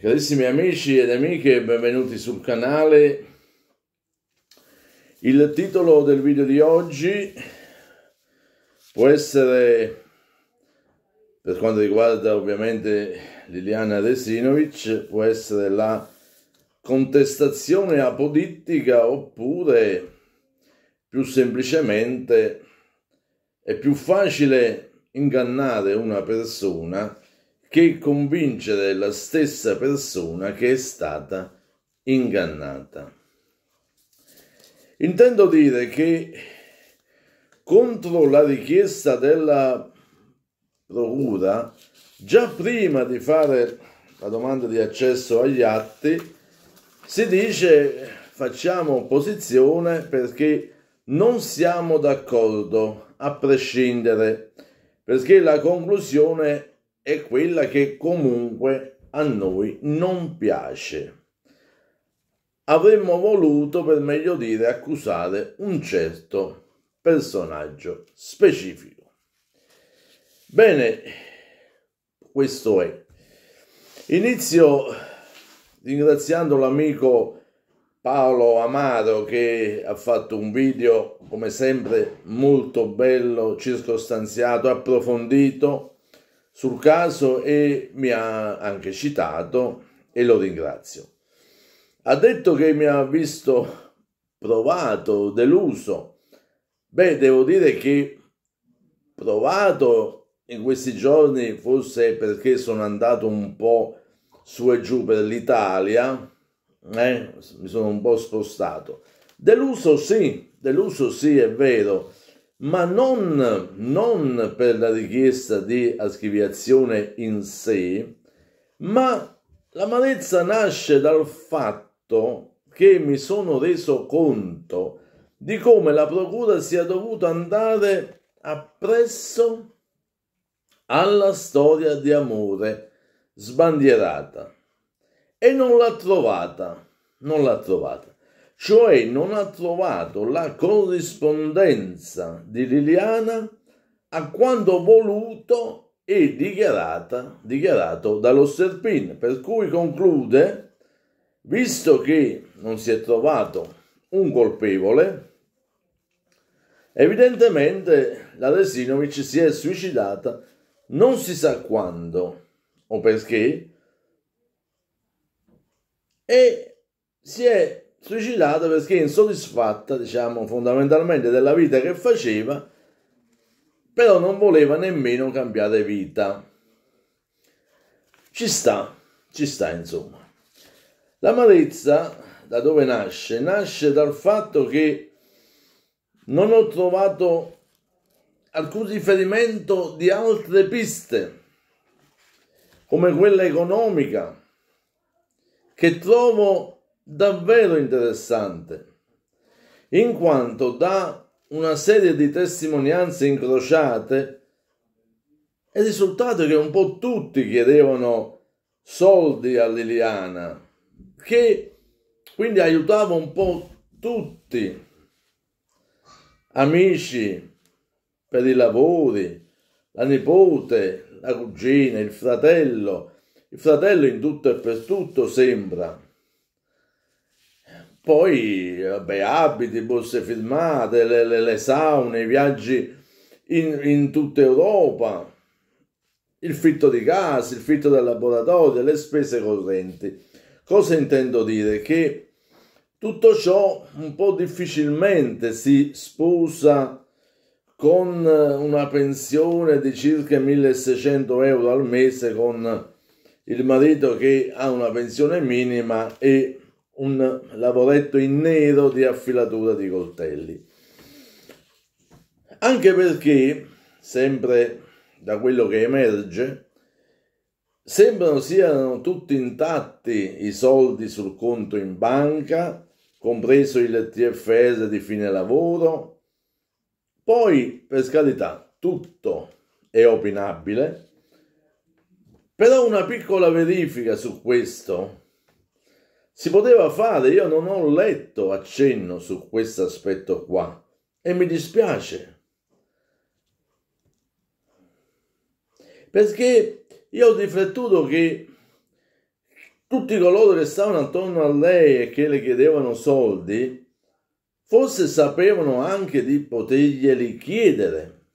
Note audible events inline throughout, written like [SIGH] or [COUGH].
Carissimi amici ed amiche, benvenuti sul canale. Il titolo del video di oggi può essere, per quanto riguarda ovviamente Liliana Resinovic, può essere la contestazione apodittica oppure più semplicemente è più facile ingannare una persona che convincere la stessa persona che è stata ingannata. Intendo dire che contro la richiesta della procura, già prima di fare la domanda di accesso agli atti, si dice facciamo opposizione perché non siamo d'accordo a prescindere, perché la conclusione è quella che comunque a noi non piace. Avremmo voluto, per meglio dire, accusare un certo personaggio specifico. Bene, questo è. Inizio ringraziando l'amico Paolo Amaro che ha fatto un video come sempre molto bello, circostanziato, approfondito sul caso e mi ha anche citato e lo ringrazio. Ha detto che mi ha visto provato, deluso. Beh, devo dire che provato in questi giorni forse perché sono andato un po' su e giù per l'Italia, eh? mi sono un po' spostato. Deluso sì, deluso sì, è vero ma non, non per la richiesta di ascriviazione in sé, ma l'amarezza nasce dal fatto che mi sono reso conto di come la procura sia dovuta andare appresso alla storia di amore sbandierata e non l'ha trovata, non l'ha trovata cioè non ha trovato la corrispondenza di Liliana a quanto voluto e dichiarata, dichiarato dallo Serpin, per cui conclude, visto che non si è trovato un colpevole, evidentemente la Resinovic si è suicidata non si sa quando o perché e si è suicidata perché insoddisfatta, diciamo, fondamentalmente della vita che faceva, però non voleva nemmeno cambiare vita. Ci sta, ci sta insomma. L'amarezza da dove nasce? Nasce dal fatto che non ho trovato alcun riferimento di altre piste, come quella economica, che trovo davvero interessante, in quanto dà una serie di testimonianze incrociate e il risultato è che un po' tutti chiedevano soldi a Liliana, che quindi aiutava un po' tutti, amici per i lavori, la nipote, la cugina, il fratello, il fratello in tutto e per tutto sembra poi, vabbè, abiti, borse firmate, le, le, le saune, i viaggi in, in, tutta Europa, il fitto di casa, il fitto del laboratorio, le spese correnti. Cosa intendo dire? Che tutto ciò un po' difficilmente si sposa con una pensione di circa 1600 euro al mese con il marito che ha una pensione minima e un lavoretto in nero di affilatura di coltelli. Anche perché, sempre da quello che emerge, sembrano siano tutti intatti i soldi sul conto in banca, compreso il TFS di fine lavoro. Poi, per carità, tutto è opinabile, però una piccola verifica su questo si poteva fare, io non ho letto accenno su questo aspetto qua e mi dispiace. Perché io ho riflettuto che tutti coloro che stavano attorno a lei e che le chiedevano soldi, forse sapevano anche di poterglieli chiedere.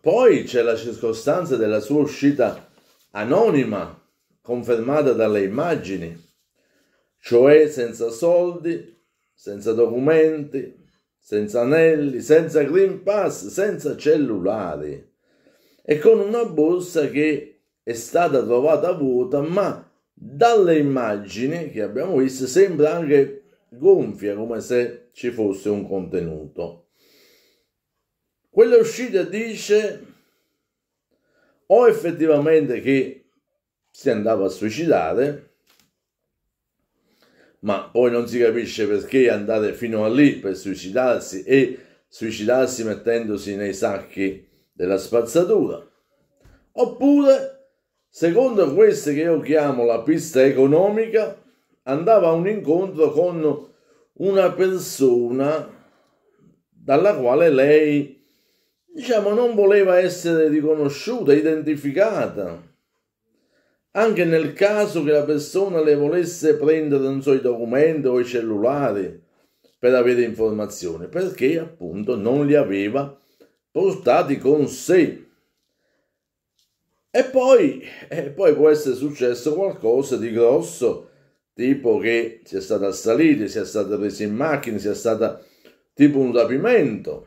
Poi c'è la circostanza della sua uscita anonima confermata dalle immagini, cioè senza soldi, senza documenti, senza anelli, senza Green Pass, senza cellulari e con una borsa che è stata trovata vuota ma dalle immagini che abbiamo visto sembra anche gonfia come se ci fosse un contenuto. Quella uscita dice o effettivamente che si andava a suicidare, ma poi non si capisce perché andare fino a lì per suicidarsi e suicidarsi mettendosi nei sacchi della spazzatura. Oppure, secondo queste che io chiamo la pista economica, andava a un incontro con una persona dalla quale lei, diciamo, non voleva essere riconosciuta, identificata anche nel caso che la persona le volesse prendere, non so, i documenti o i cellulari per avere informazioni, perché appunto non li aveva portati con sé. E poi, e poi può essere successo qualcosa di grosso, tipo che sia stata assalita, sia stata presa in macchina, sia stata tipo un rapimento,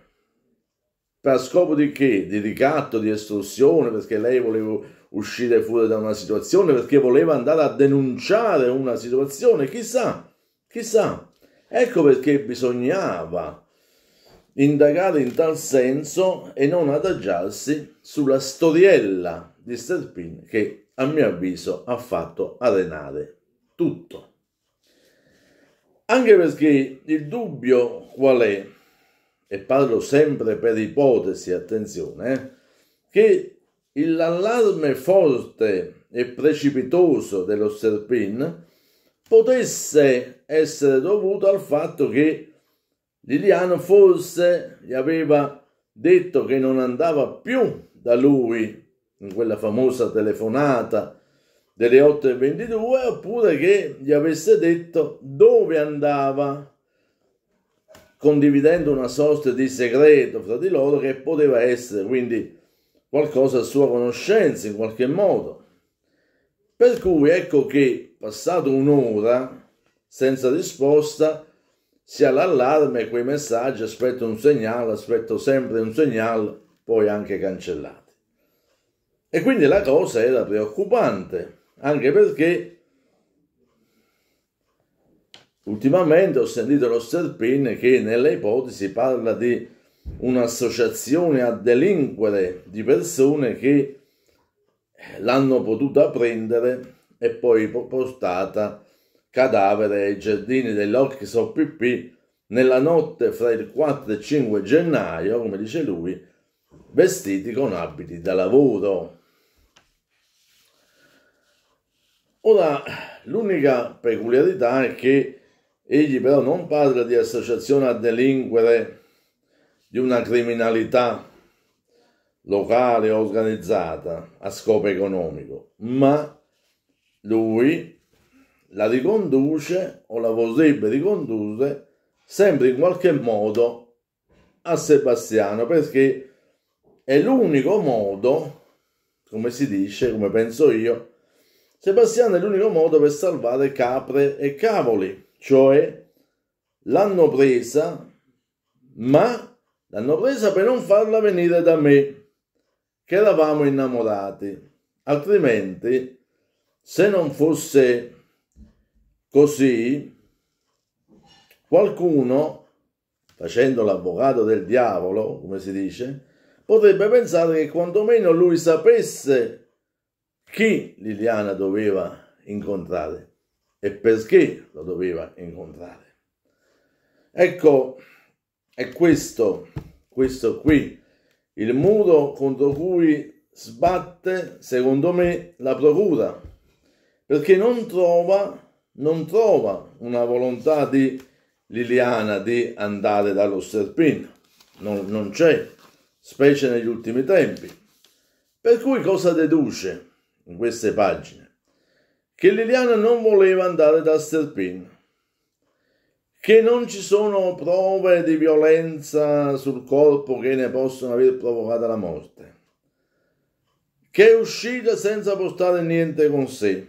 per scopo di che? Di ricatto, di estorsione, perché lei voleva uscire fuori da una situazione perché voleva andare a denunciare una situazione, chissà, chissà. Ecco perché bisognava indagare in tal senso e non adagiarsi sulla storiella di Sterpin che a mio avviso ha fatto arenare tutto. Anche perché il dubbio qual è, e parlo sempre per ipotesi, attenzione, eh, che l'allarme forte e precipitoso dello Serpin potesse essere dovuto al fatto che Liliano forse gli aveva detto che non andava più da lui in quella famosa telefonata delle 8.22 oppure che gli avesse detto dove andava condividendo una sorta di segreto fra di loro che poteva essere quindi qualcosa a sua conoscenza in qualche modo. Per cui ecco che passato un'ora senza risposta si ha l'allarme quei messaggi aspetto un segnale, aspetto sempre un segnale, poi anche cancellati. E quindi la cosa era preoccupante, anche perché ultimamente ho sentito lo Serpin che nelle ipotesi parla di un'associazione a delinquere di persone che l'hanno potuta prendere e poi portata cadavere ai giardini dell'Orchiso nella notte fra il 4 e 5 gennaio, come dice lui, vestiti con abiti da lavoro. Ora, l'unica peculiarità è che egli però non parla di associazione a delinquere di una criminalità locale organizzata a scopo economico, ma lui la riconduce o la vorrebbe ricondurre sempre in qualche modo a Sebastiano perché è l'unico modo, come si dice, come penso io, Sebastiano è l'unico modo per salvare capre e cavoli, cioè l'hanno presa ma L'hanno presa per non farla venire da me, che eravamo innamorati. Altrimenti, se non fosse così, qualcuno, facendo l'avvocato del diavolo, come si dice, potrebbe pensare che quantomeno lui sapesse chi Liliana doveva incontrare e perché lo doveva incontrare. Ecco, è questo, questo qui, il muro contro cui sbatte, secondo me, la procura, perché non trova, non trova una volontà di Liliana di andare dallo Serpino, non, non c'è, specie negli ultimi tempi. Per cui cosa deduce in queste pagine? Che Liliana non voleva andare da Serpino che non ci sono prove di violenza sul corpo che ne possono aver provocata la morte, che è uscita senza portare niente con sé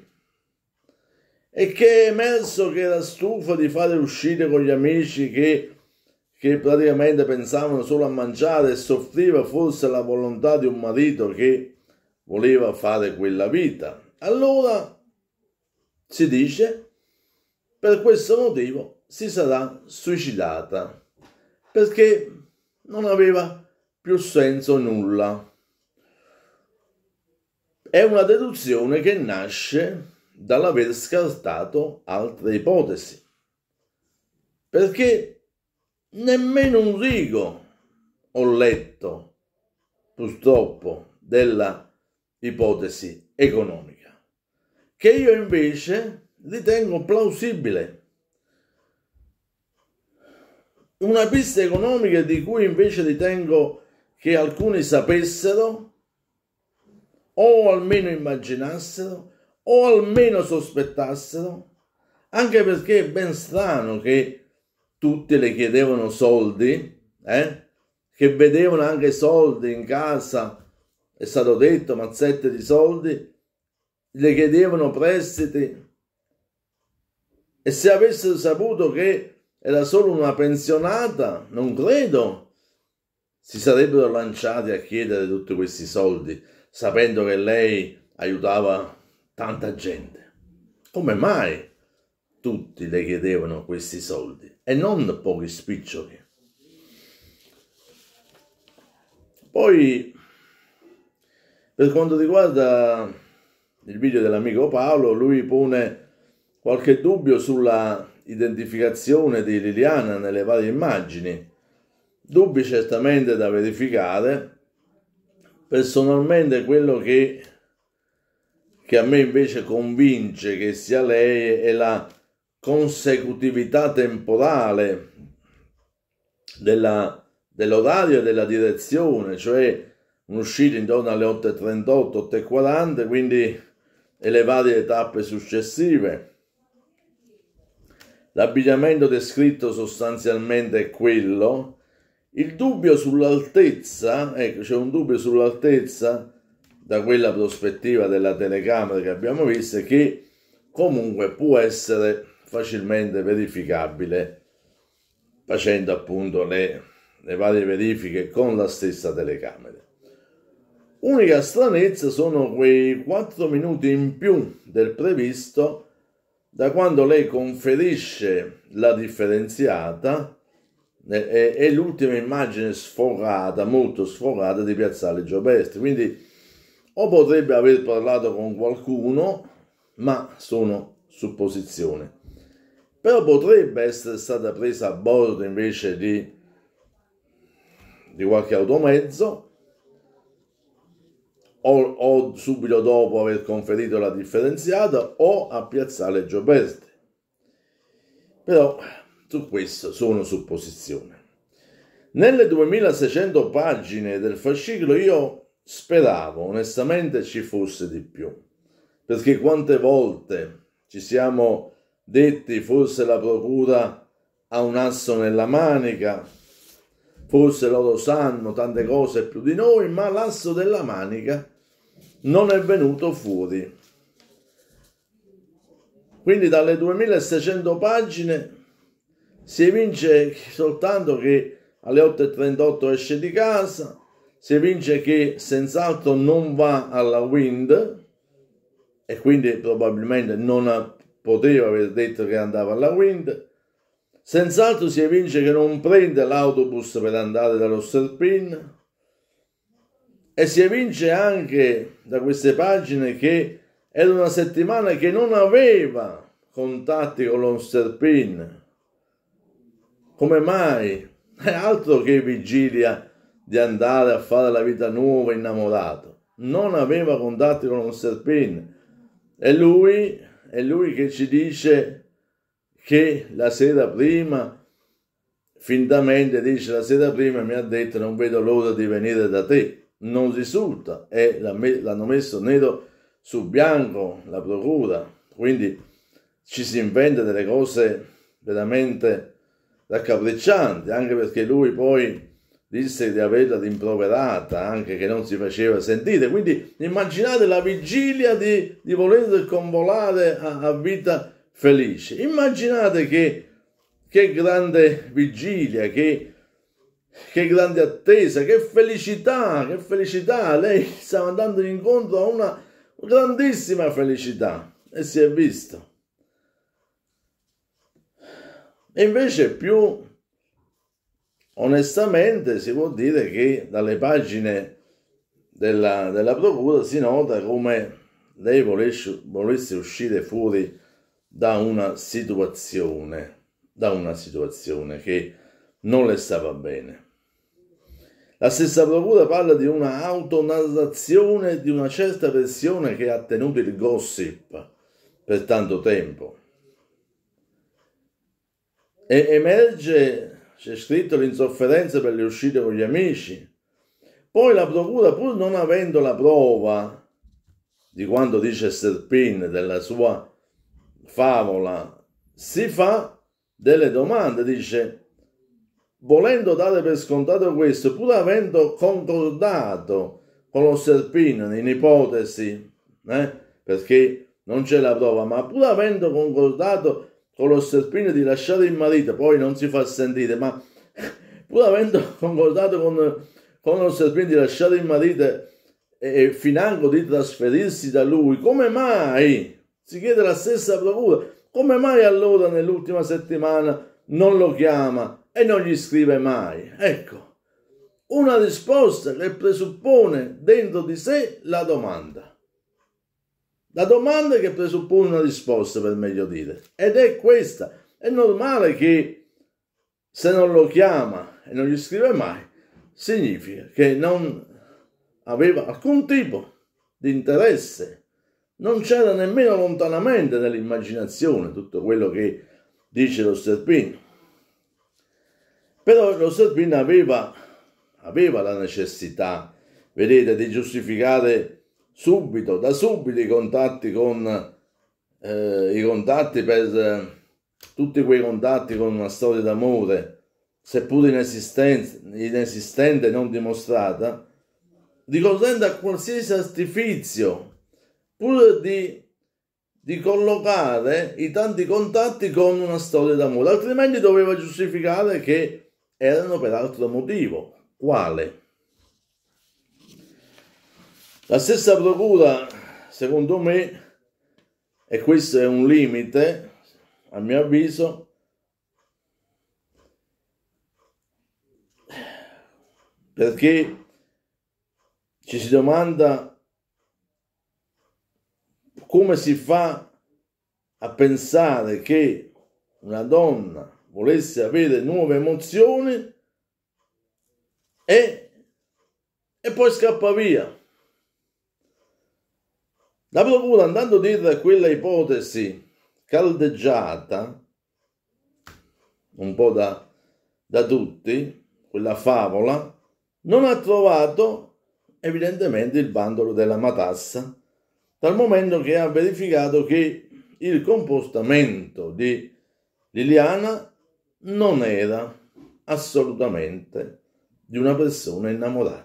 e che è emerso che era stufa di fare uscite con gli amici che, che praticamente pensavano solo a mangiare e soffriva forse la volontà di un marito che voleva fare quella vita. Allora si dice, per questo motivo si sarà suicidata perché non aveva più senso nulla. È una deduzione che nasce dall'aver scartato altre ipotesi, perché nemmeno un rigo ho letto, purtroppo, della ipotesi economica, che io invece ritengo plausibile una pista economica di cui invece ritengo che alcuni sapessero o almeno immaginassero o almeno sospettassero, anche perché è ben strano che tutti le chiedevano soldi, eh? che vedevano anche soldi in casa, è stato detto, mazzette di soldi, le chiedevano prestiti e se avessero saputo che era solo una pensionata, non credo, si sarebbero lanciati a chiedere tutti questi soldi, sapendo che lei aiutava tanta gente. Come mai tutti le chiedevano questi soldi e non pochi spiccioli? Poi, per quanto riguarda il video dell'amico Paolo, lui pone qualche dubbio sulla identificazione di Liliana nelle varie immagini. Dubbi certamente da verificare. Personalmente quello che, che a me invece convince che sia lei è la consecutività temporale della, dell'orario e della direzione, cioè un'uscita intorno alle 8.38, 8.40, quindi e le varie tappe successive l'abbigliamento descritto sostanzialmente è quello, il dubbio sull'altezza, ecco c'è un dubbio sull'altezza da quella prospettiva della telecamera che abbiamo visto che comunque può essere facilmente verificabile facendo appunto le, le varie verifiche con la stessa telecamera. Unica stranezza sono quei 4 minuti in più del previsto da quando lei conferisce la differenziata, è, è l'ultima immagine sfogata, molto sfogata di Piazzale Giopesti. Quindi o potrebbe aver parlato con qualcuno, ma sono supposizioni. Però potrebbe essere stata presa a bordo invece di, di qualche automezzo o, o, subito dopo aver conferito la differenziata o a piazzare Giopeste. Però su questo sono supposizioni. Nelle 2600 pagine del fascicolo io speravo onestamente ci fosse di più, perché quante volte ci siamo detti forse la procura ha un asso nella manica, forse loro sanno tante cose più di noi, ma l'asso della manica è non è venuto fuori. Quindi dalle 2600 pagine si evince soltanto che alle 8.38 esce di casa, si evince che senz'altro non va alla Wind e quindi probabilmente non poteva aver detto che andava alla Wind, senz'altro si evince che non prende l'autobus per andare dallo Serpin, e si evince anche da queste pagine che era una settimana che non aveva contatti con l'Onsterpin. Come mai? È altro che vigilia di andare a fare la vita nuova innamorato. Non aveva contatti con l'Onsterpin. E lui, è lui che ci dice che la sera prima, fintamente dice la sera prima mi ha detto non vedo l'ora di venire da te non risulta e l'hanno messo nero su bianco la procura, quindi ci si inventa delle cose veramente raccapriccianti, anche perché lui poi disse di averla rimproverata, anche che non si faceva sentire, quindi immaginate la vigilia di, di voler convolare a, a vita felice, immaginate che, che grande vigilia, che che grande attesa, che felicità, che felicità. Lei stava andando incontro a una grandissima felicità e si è visto. E invece più onestamente si può dire che dalle pagine della, della procura si nota come lei volesse, volesse uscire fuori da una situazione, da una situazione che non le stava bene. La stessa procura parla di una autonarrazione di una certa versione che ha tenuto il gossip per tanto tempo. E emerge, c'è scritto, l'insofferenza per le uscite con gli amici. Poi la procura, pur non avendo la prova di quanto dice Serpin della sua favola, si fa delle domande, dice volendo dare per scontato questo, pur avendo concordato con lo Serpino in ipotesi, eh, perché non c'è la prova, ma pur avendo concordato con lo Serpino di lasciare il marito, poi non si fa sentire, ma [LAUGHS] pur avendo concordato con, con lo Serpino di lasciare il marito e, e financo di trasferirsi da lui, come mai? Si chiede la stessa procura, come mai allora nell'ultima settimana non lo chiama e non gli scrive mai. Ecco, una risposta che presuppone dentro di sé la domanda. La domanda che presuppone una risposta, per meglio dire. Ed è questa. È normale che se non lo chiama e non gli scrive mai, significa che non aveva alcun tipo di interesse. Non c'era nemmeno lontanamente nell'immaginazione tutto quello che dice lo Sterpino. Però Joseph Green aveva, aveva la necessità, vedete, di giustificare subito, da subito i contatti con eh, i contatti per tutti quei contatti con una storia d'amore, seppur inesistente, inesistente non dimostrata, ricorrendo a qualsiasi artificio, pur di, di collocare i tanti contatti con una storia d'amore, altrimenti doveva giustificare che erano per altro motivo, quale? La stessa procura, secondo me, e questo è un limite, a mio avviso, perché ci si domanda come si fa a pensare che una donna volesse avere nuove emozioni e, e poi scappa via. La procura andando dietro a quella ipotesi caldeggiata un po' da, da tutti, quella favola, non ha trovato evidentemente il bandolo della matassa, dal momento che ha verificato che il comportamento di Liliana non era assolutamente di una persona innamorata.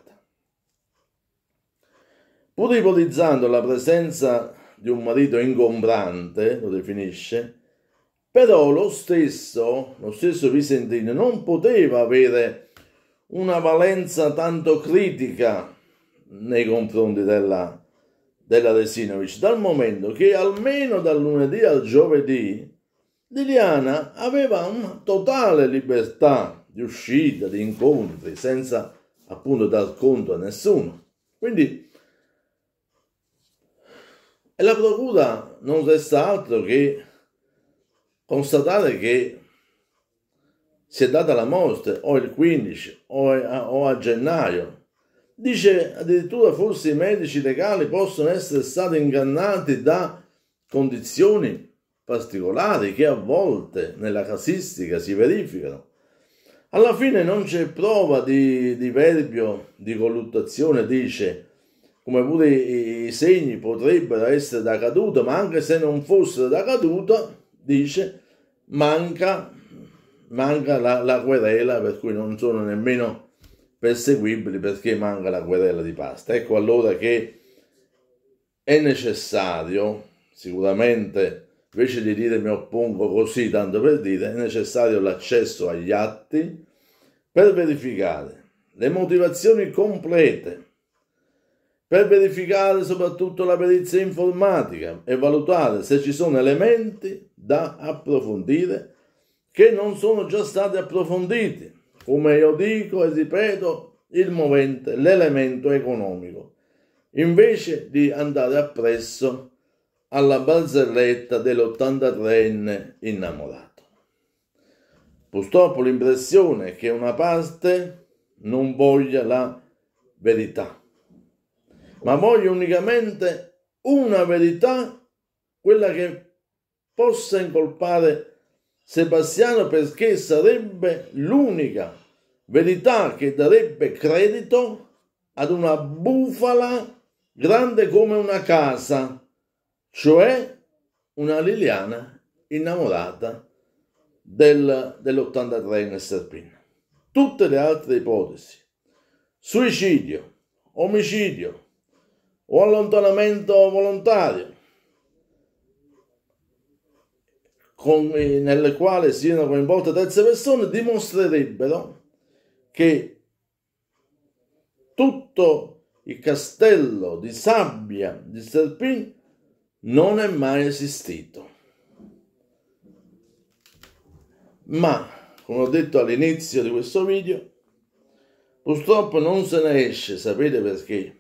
Pur ipotizzando la presenza di un marito ingombrante, lo definisce, però lo stesso, lo stesso Visentino non poteva avere una valenza tanto critica nei confronti della, della Resinovic, dal momento che almeno dal lunedì al giovedì Liliana aveva una totale libertà di uscita, di incontri, senza appunto dar conto a nessuno. Quindi e la procura non resta altro che constatare che si è data la morte o il 15 o a, o a gennaio. Dice addirittura forse i medici legali possono essere stati ingannati da condizioni particolari che a volte nella casistica si verificano. Alla fine non c'è prova di diverbio, di colluttazione, dice, come pure i segni potrebbero essere da caduta, ma anche se non fossero da caduta, dice, manca, manca la, la querela, per cui non sono nemmeno perseguibili perché manca la querela di pasta. Ecco allora che è necessario, sicuramente, invece di dire mi oppongo così, tanto per dire, è necessario l'accesso agli atti per verificare le motivazioni complete, per verificare soprattutto la perizia informatica e valutare se ci sono elementi da approfondire che non sono già stati approfonditi, come io dico e ripeto, il movente, l'elemento economico, invece di andare appresso alla barzelletta dell'83enne innamorato. Purtroppo l'impressione è che una parte non voglia la verità, ma voglia unicamente una verità, quella che possa incolpare Sebastiano perché sarebbe l'unica verità che darebbe credito ad una bufala grande come una casa cioè una Liliana innamorata del, dell'83 Nestor Serpin. Tutte le altre ipotesi, suicidio, omicidio o allontanamento volontario, con, nelle quali siano coinvolte terze persone, dimostrerebbero che tutto il castello di sabbia di Serpin non è mai esistito. Ma, come ho detto all'inizio di questo video, purtroppo non se ne esce, sapete perché?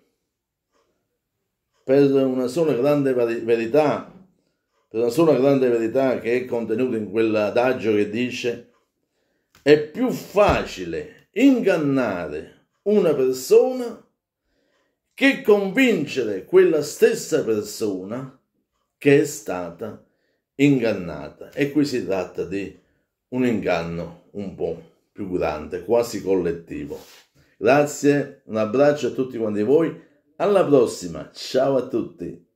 Per una sola grande verità, per una sola grande verità che è contenuta in quell'adagio che dice è più facile ingannare una persona che convincere quella stessa persona che è stata ingannata e qui si tratta di un inganno un po' più grande, quasi collettivo. Grazie, un abbraccio a tutti quanti voi, alla prossima, ciao a tutti!